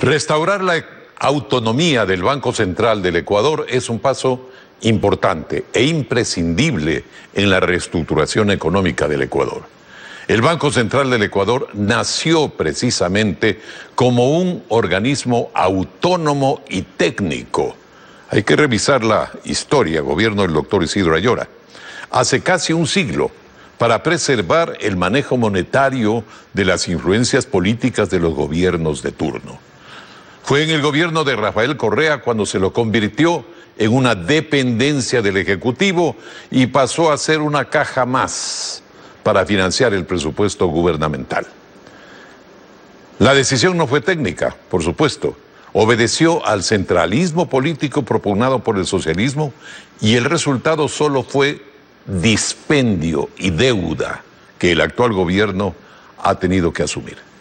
Restaurar la autonomía del Banco Central del Ecuador es un paso importante e imprescindible en la reestructuración económica del Ecuador. El Banco Central del Ecuador nació precisamente como un organismo autónomo y técnico. Hay que revisar la historia, gobierno del doctor Isidro Ayora. Hace casi un siglo, para preservar el manejo monetario de las influencias políticas de los gobiernos de turno. Fue en el gobierno de Rafael Correa cuando se lo convirtió en una dependencia del Ejecutivo y pasó a ser una caja más para financiar el presupuesto gubernamental. La decisión no fue técnica, por supuesto. Obedeció al centralismo político propugnado por el socialismo y el resultado solo fue dispendio y deuda que el actual gobierno ha tenido que asumir.